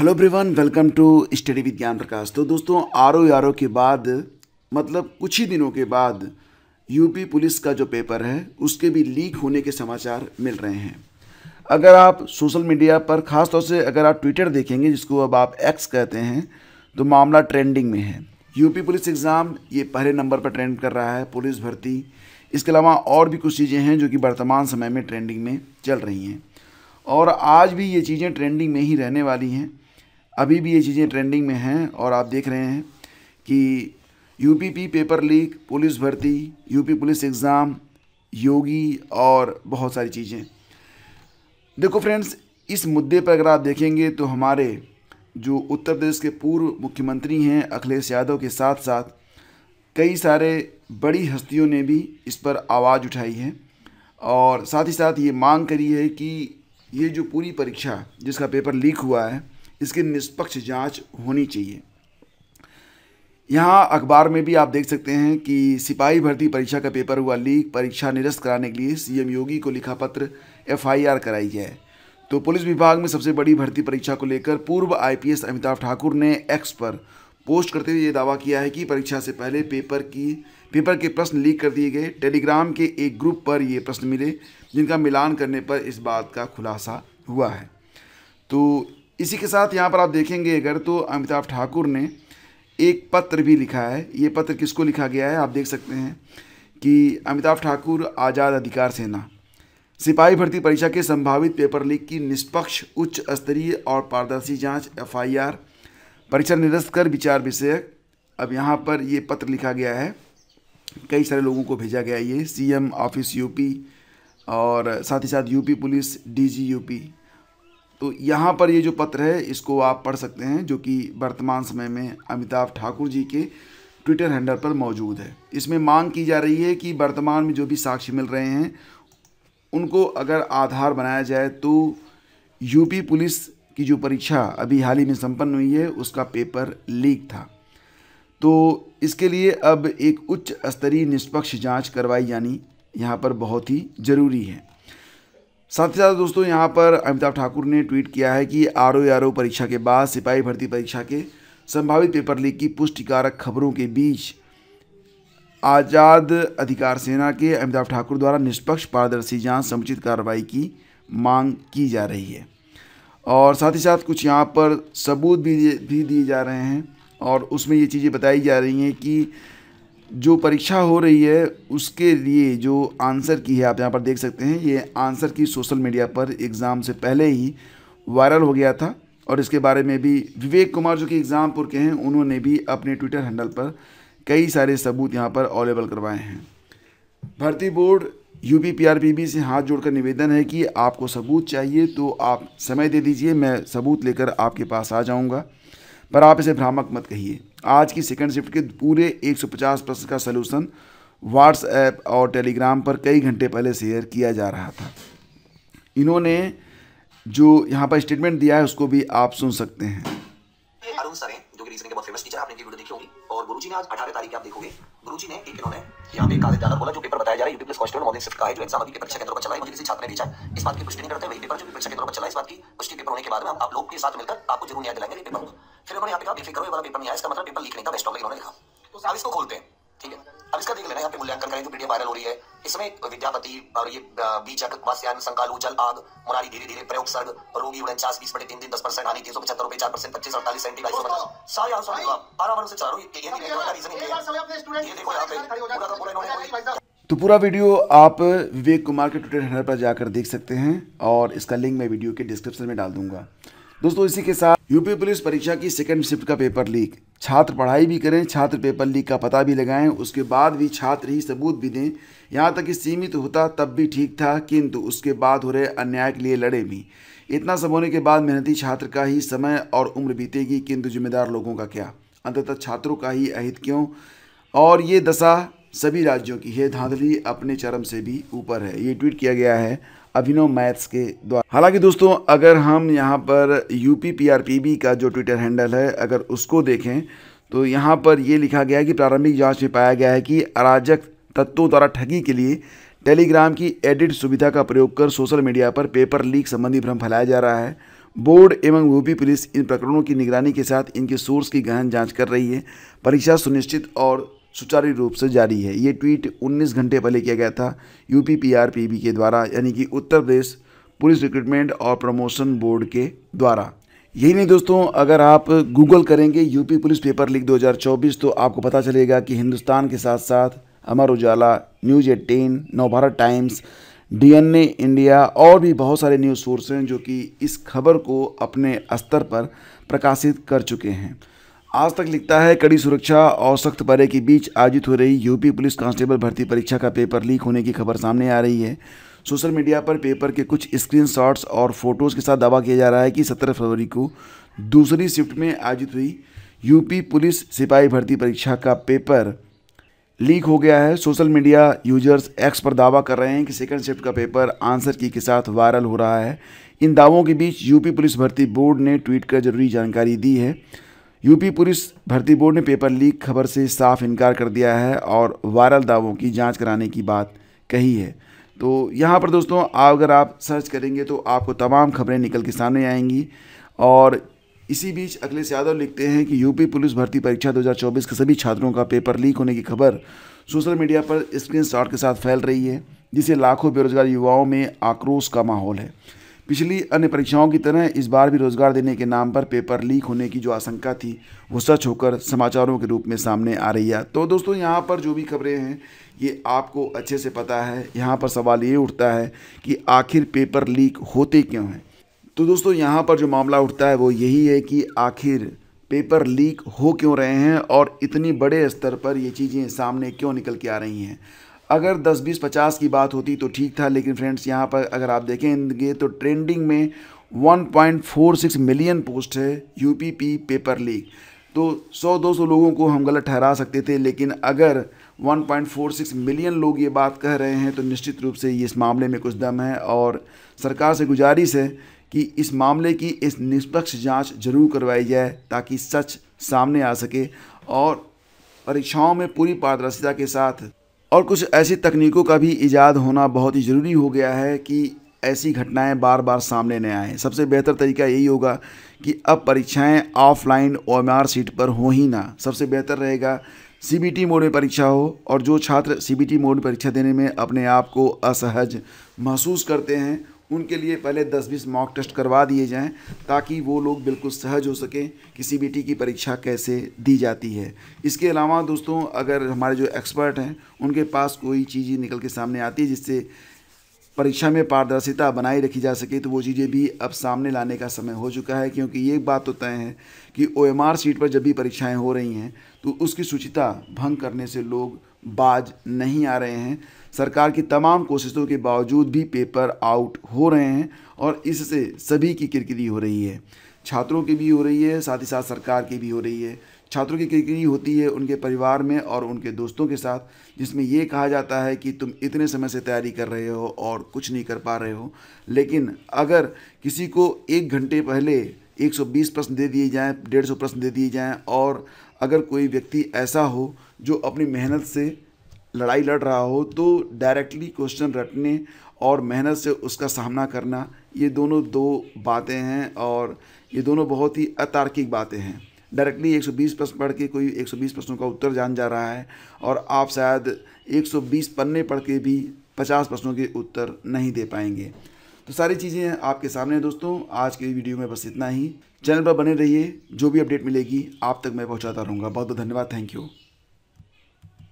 hello ब्रिवन welcome to study with Gyan Prakash तो दोस्तों आर ओ आर ओ के बाद मतलब कुछ ही दिनों के बाद यूपी पुलिस का जो पेपर है उसके भी लीक होने के समाचार मिल रहे हैं अगर आप सोशल मीडिया पर ख़ासतौर से अगर आप ट्विटर देखेंगे जिसको अब आप एक्स कहते हैं तो मामला ट्रेंडिंग में है यूपी पुलिस एग्ज़ाम ये पहले नंबर पर ट्रेंड कर रहा है पुलिस भर्ती इसके अलावा और भी कुछ चीज़ें हैं जो कि वर्तमान समय में ट्रेंडिंग में चल रही हैं और आज भी ये चीज़ें ट्रेंडिंग में ही रहने वाली हैं अभी भी ये चीज़ें ट्रेंडिंग में हैं और आप देख रहे हैं कि यूपीपी पेपर लीक पुलिस भर्ती यूपी पुलिस एग्ज़ाम योगी और बहुत सारी चीज़ें देखो फ्रेंड्स इस मुद्दे पर अगर आप देखेंगे तो हमारे जो उत्तर प्रदेश के पूर्व मुख्यमंत्री हैं अखिलेश यादव के साथ साथ कई सारे बड़ी हस्तियों ने भी इस पर आवाज़ उठाई है और साथ ही साथ ये मांग करी है कि ये जो पूरी परीक्षा जिसका पेपर लीक हुआ है इसकी निष्पक्ष जांच होनी चाहिए यहाँ अखबार में भी आप देख सकते हैं कि सिपाही भर्ती परीक्षा का पेपर हुआ लीक परीक्षा निरस्त कराने के लिए सीएम योगी को लिखा पत्र एफआईआर कराई है तो पुलिस विभाग में सबसे बड़ी भर्ती परीक्षा को लेकर पूर्व आईपीएस अमिताभ ठाकुर ने एक्स पर पोस्ट करते हुए ये दावा किया है कि परीक्षा से पहले पेपर की पेपर के प्रश्न लीक कर दिए गए टेलीग्राम के एक ग्रुप पर ये प्रश्न मिले जिनका मिलान करने पर इस बात का खुलासा हुआ है तो इसी के साथ यहाँ पर आप देखेंगे अगर तो अमिताभ ठाकुर ने एक पत्र भी लिखा है ये पत्र किसको लिखा गया है आप देख सकते हैं कि अमिताभ ठाकुर आज़ाद अधिकार सेना सिपाही भर्ती परीक्षा के संभावित पेपर लीक की निष्पक्ष उच्च स्तरीय और पारदर्शी जांच एफआईआर परीक्षा निरस्त कर विचार विषयक अब यहाँ पर ये पत्र लिखा गया है कई सारे लोगों को भेजा गया ये सी ऑफिस यूपी और साथ ही साथ यूपी पुलिस डी यूपी तो यहाँ पर ये जो पत्र है इसको आप पढ़ सकते हैं जो कि वर्तमान समय में अमिताभ ठाकुर जी के ट्विटर हैंडल पर मौजूद है इसमें मांग की जा रही है कि वर्तमान में जो भी साक्ष्य मिल रहे हैं उनको अगर आधार बनाया जाए तो यूपी पुलिस की जो परीक्षा अभी हाल ही में संपन्न हुई है उसका पेपर लीक था तो इसके लिए अब एक उच्च स्तरीय निष्पक्ष जांच करवाई जानी यहाँ पर बहुत ही ज़रूरी है साथ ही साथ दोस्तों यहाँ पर अमिताभ ठाकुर ने ट्वीट किया है कि आर ओ आर ओ परीक्षा के बाद सिपाही भर्ती परीक्षा के संभावित पेपर लीक की पुष्टिकारक खबरों के बीच आज़ाद अधिकार सेना के अमिताभ ठाकुर द्वारा निष्पक्ष पारदर्शी जांच समुचित कार्रवाई की मांग की जा रही है और साथ ही साथ कुछ यहाँ पर सबूत भी दिए जा रहे हैं और उसमें ये चीज़ें बताई जा रही हैं कि जो परीक्षा हो रही है उसके लिए जो आंसर की है आप यहाँ पर देख सकते हैं ये आंसर की सोशल मीडिया पर एग्ज़ाम से पहले ही वायरल हो गया था और इसके बारे में भी विवेक कुमार जो कि एग्ज़ामपुर के हैं उन्होंने भी अपने ट्विटर हैंडल पर कई सारे सबूत यहाँ पर अवेलेबल करवाए हैं भर्ती बोर्ड यू पी से हाथ जोड़कर निवेदन है कि आपको सबूत चाहिए तो आप समय दे दीजिए मैं सबूत लेकर आपके पास आ जाऊँगा पर आप इसे भ्रामक मत कहिए आज की सेकंड शिफ्ट के पूरे 150 प्रश्न का सलूशन व्हाट्सएप और टेलीग्राम पर कई घंटे पहले शेयर किया जा रहा था इन्होंने जो यहाँ पर स्टेटमेंट दिया है उसको भी आप सुन सकते हैं अरुण सर जो कि रीजनिंग के बहुत फेमस टीचर आपने इनकी वीडियो देखी होगी और गुरुजी ने आज 18 तारीख आप देखोगे गुरुजी ने एक इन्होंने यहाँ पे एक कागज बोला जो पेपर बताया जा रहा है यूपी प्लस मॉर्निंग शिफ्ट का है जो एग्जाम अभी के परीक्षा केंद्र पर चला है मुझे किसी छात्र ने भेजा इस बात की पुष्टि नहीं करते वही पेपर जो परीक्षा केंद्र पर चला है इस बात की पुष्टि पेपर होने के बाद में आप लोग के साथ मिलकर आपको जरूर न्याय दिलाएंगे पेपर फिर उन्होंने यहाँ पे कहा बेफिक्र वाला पेपर नहीं आया इसका मतलब पेपर लिखने का बेस्ट टॉपिक उन्होंने लिखा तो आप इसको खोलते हैं ठीक है अब इसका देख लेना यहाँ पे मूल्यांकन करें जो वीडियो वायरल हो रही है इसमें विद्यापति और ये बीजक वास्यान संकालू जल आग मुरारी धीरे धीरे प्रयोग सर्ग रोगी उनचास बीस बटे तीन दिन दस परसेंट हानि तीन सौ पचहत्तर रुपए चार परसेंट पच्चीस अड़तालीस सेंटी बाईस मतलब सारे आंसर आराम से चारों तो, तो पूरा वीडियो आप विवेक कुमार के ट्विटर हैंडल पर जाकर देख सकते हैं और इसका लिंक मैं वीडियो के डिस्क्रिप्शन में डाल दूंगा दोस्तों इसी के साथ यूपी पुलिस परीक्षा की सेकंड शिफ्ट का पेपर लीक छात्र पढ़ाई भी करें छात्र पेपर लीक का पता भी लगाएं उसके बाद भी छात्र ही सबूत भी दें यहाँ तक कि सीमित होता तब भी ठीक था किंतु उसके बाद हो रहे अन्याय के लिए लड़े भी इतना सब होने के बाद मेहनती छात्र का ही समय और उम्र बीतेगी किंतु जिम्मेदार लोगों का क्या अंततः छात्रों का ही अहित क्यों और ये दशा सभी राज्यों की है धांधली अपने चरम से भी ऊपर है ये ट्वीट किया गया है अभिनव मैथ्स के द्वारा हालांकि दोस्तों अगर हम यहाँ पर यू पी का जो ट्विटर हैंडल है अगर उसको देखें तो यहाँ पर ये लिखा गया है कि प्रारंभिक जांच में पाया गया है कि अराजक तत्वों द्वारा ठगी के लिए टेलीग्राम की एडिट सुविधा का प्रयोग कर सोशल मीडिया पर पेपर लीक संबंधी भ्रम फैलाया जा रहा है बोर्ड एवं यूपी पुलिस इन प्रकरणों की निगरानी के साथ इनके सोर्स की गहन जांच कर रही है परीक्षा सुनिश्चित और सुचारू रूप से जारी है ये ट्वीट 19 घंटे पहले किया गया था यू पी के द्वारा यानी कि उत्तर प्रदेश पुलिस रिक्रूटमेंट और प्रमोशन बोर्ड के द्वारा यही नहीं दोस्तों अगर आप गूगल करेंगे यूपी पुलिस पेपर लीक 2024 तो आपको पता चलेगा कि हिंदुस्तान के साथ साथ Amar Ujala news eighteen Navbharat Times DNA India और भी बहुत सारे न्यूज़ सोर्स हैं जो कि इस खबर को अपने स्तर पर प्रकाशित कर चुके हैं आज तक लिखता है कड़ी सुरक्षा और सख्त परे के बीच आयोजित हो रही यूपी पुलिस कांस्टेबल भर्ती परीक्षा का पेपर लीक होने की खबर सामने आ रही है सोशल मीडिया पर पेपर के कुछ स्क्रीनशॉट्स और फोटोज़ के साथ दावा किया जा रहा है कि 17 फरवरी को दूसरी शिफ्ट में आयोजित हुई यूपी पुलिस सिपाही भर्ती परीक्षा का पेपर लीक हो गया है सोशल मीडिया यूजर्स एक्स पर दावा कर रहे हैं कि सेकंड शिफ्ट का पेपर आंसर की के साथ वायरल हो रहा है इन दावों के बीच यूपी पुलिस भर्ती बोर्ड ने ट्वीट कर जरूरी जानकारी दी है यूपी पुलिस भर्ती बोर्ड ने पेपर लीक खबर से साफ इनकार कर दिया है और वायरल दावों की जांच कराने की बात कही है तो यहाँ पर दोस्तों अगर आप सर्च करेंगे तो आपको तमाम खबरें निकल के सामने आएंगी और इसी बीच अखिलेश यादव लिखते हैं कि यूपी पुलिस भर्ती परीक्षा 2024 के सभी छात्रों का पेपर लीक होने की खबर सोशल मीडिया पर स्क्रीन के साथ फैल रही है जिसे लाखों बेरोजगार युवाओं में आक्रोश का माहौल है पिछली अन्य परीक्षाओं की तरह इस बार भी रोजगार देने के नाम पर पेपर लीक होने की जो आशंका थी वो सच होकर समाचारों के रूप में सामने आ रही है तो दोस्तों यहाँ पर जो भी खबरें हैं ये आपको अच्छे से पता है यहाँ पर सवाल ये उठता है कि आखिर पेपर लीक होते क्यों हैं तो दोस्तों यहाँ पर जो मामला उठता है वो यही है कि आखिर पेपर लीक हो क्यों रहे हैं और इतनी बड़े स्तर पर ये चीज़ें सामने क्यों निकल के आ रही हैं अगर 10 बीस पचास की बात होती तो ठीक था लेकिन फ्रेंड्स यहाँ पर अगर आप देखेंगे तो ट्रेंडिंग में 1.46 मिलियन पोस्ट है यूपीपी पेपर लीक तो 100-200 लोगों को हम गलत ठहरा सकते थे लेकिन अगर 1.46 मिलियन लोग ये बात कह रहे हैं तो निश्चित रूप से इस मामले में कुछ दम है और सरकार से गुजारिश है कि इस मामले की इस निष्पक्ष जांच जरूर करवाई जाए ताकि सच सामने आ सके और परीक्षाओं में पूरी पारदर्शिता के साथ और कुछ ऐसी तकनीकों का भी ईजाद होना बहुत ही ज़रूरी हो गया है कि ऐसी घटनाएं बार बार सामने न आएँ सबसे बेहतर तरीका यही होगा कि अब परीक्षाएं ऑफलाइन ओ एम सीट पर हो ही ना सबसे बेहतर रहेगा सीबीटी मोड में परीक्षा हो और जो छात्र सीबीटी मोड में परीक्षा देने में अपने आप को असहज महसूस करते हैं उनके लिए पहले 10-20 मॉक टेस्ट करवा दिए जाएं ताकि वो लोग बिल्कुल सहज हो सकें कि सी की परीक्षा कैसे दी जाती है इसके अलावा दोस्तों अगर हमारे जो एक्सपर्ट हैं उनके पास कोई चीज़ निकल के सामने आती है जिससे परीक्षा में पारदर्शिता बनाए रखी जा सके तो वो चीज़ें भी अब सामने लाने का समय हो चुका है क्योंकि ये बात तो तय है कि ओ सीट पर जब भी परीक्षाएँ हो रही हैं तो उसकी सुचिता भंग करने से लोग बाज नहीं आ रहे हैं सरकार की तमाम कोशिशों के बावजूद भी पेपर आउट हो रहे हैं और इससे सभी की किरकिरी हो रही है छात्रों की भी हो रही है साथ ही साथ सरकार की भी हो रही है छात्रों की किरकिरी होती है उनके परिवार में और उनके दोस्तों के साथ जिसमें ये कहा जाता है कि तुम इतने समय से तैयारी कर रहे हो और कुछ नहीं कर पा रहे हो लेकिन अगर किसी को एक घंटे पहले 120 प्रश्न दे दिए जाएँ डेढ़ सौ प्रश्न दे दिए जाएँ और अगर कोई व्यक्ति ऐसा हो जो अपनी मेहनत से लड़ाई लड़ रहा हो तो डायरेक्टली क्वेश्चन रटने और मेहनत से उसका सामना करना ये दोनों दो बातें हैं और ये दोनों बहुत ही अतार्किक बातें हैं डायरेक्टली 120 प्रश्न पढ़ के कोई 120 प्रश्नों का उत्तर जान जा रहा है और आप शायद 120 पन्ने पढ़ के भी 50 प्रश्नों के उत्तर नहीं दे पाएंगे तो सारी चीज़ें आपके सामने हैं दोस्तों आज के वीडियो में बस इतना ही चैनल पर बने रहिए जो भी अपडेट मिलेगी आप तक मैं पहुँचाता रहूँगा बहुत बहुत धन्यवाद थैंक यू